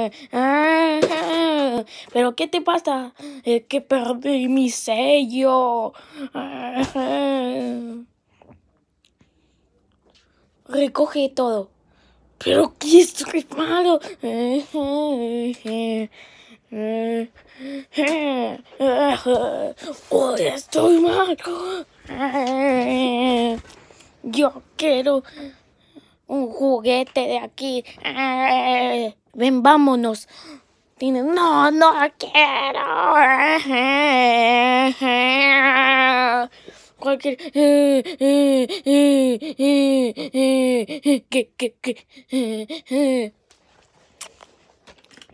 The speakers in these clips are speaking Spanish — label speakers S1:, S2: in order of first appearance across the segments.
S1: ¿Pero qué te pasa? Es que perdí mi sello. Recoge todo. ¿Pero qué es malo? Oh, estoy mal. Yo quiero un juguete de aquí. Ven, vámonos. Tiene, no, no quiero.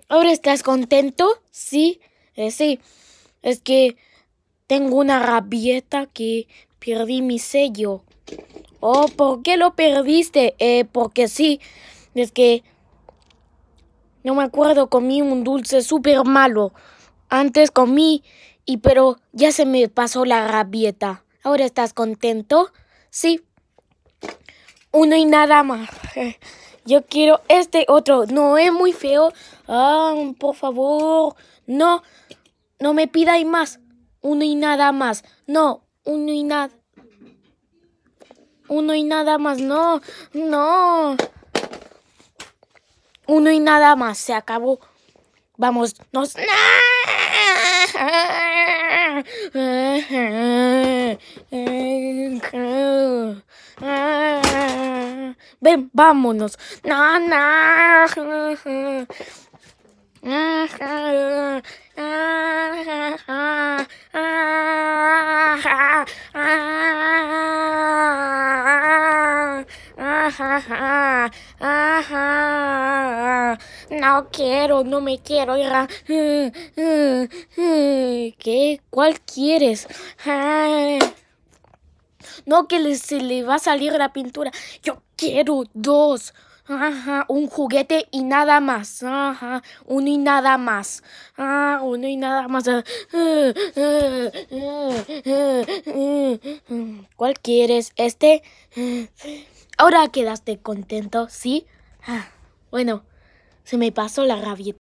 S1: ahora estás contento? Sí, eh, sí. Es que tengo una rabieta que perdí mi sello. Oh, ¿por qué lo perdiste? Eh, porque sí. Es que no me acuerdo, comí un dulce súper malo. Antes comí y pero ya se me pasó la rabieta. ¿Ahora estás contento? Sí. Uno y nada más. Yo quiero este otro. No, es muy feo. Ah, por favor. No, no me pidáis más. Uno y nada más. No, uno y nada. Uno y nada más. No, no. Uno y nada más, se acabó. Vamos, nos... Ven, vámonos. No quiero, no me quiero ir. ¿Qué? ¿Cuál quieres? No, que se le va a salir la pintura. Yo quiero dos. un juguete y nada más. uno y nada más. Ah, uno y nada más. ¿Cuál quieres? ¿Este? Ahora quedaste contento, ¿sí? Ah, bueno se me pasó la rabia.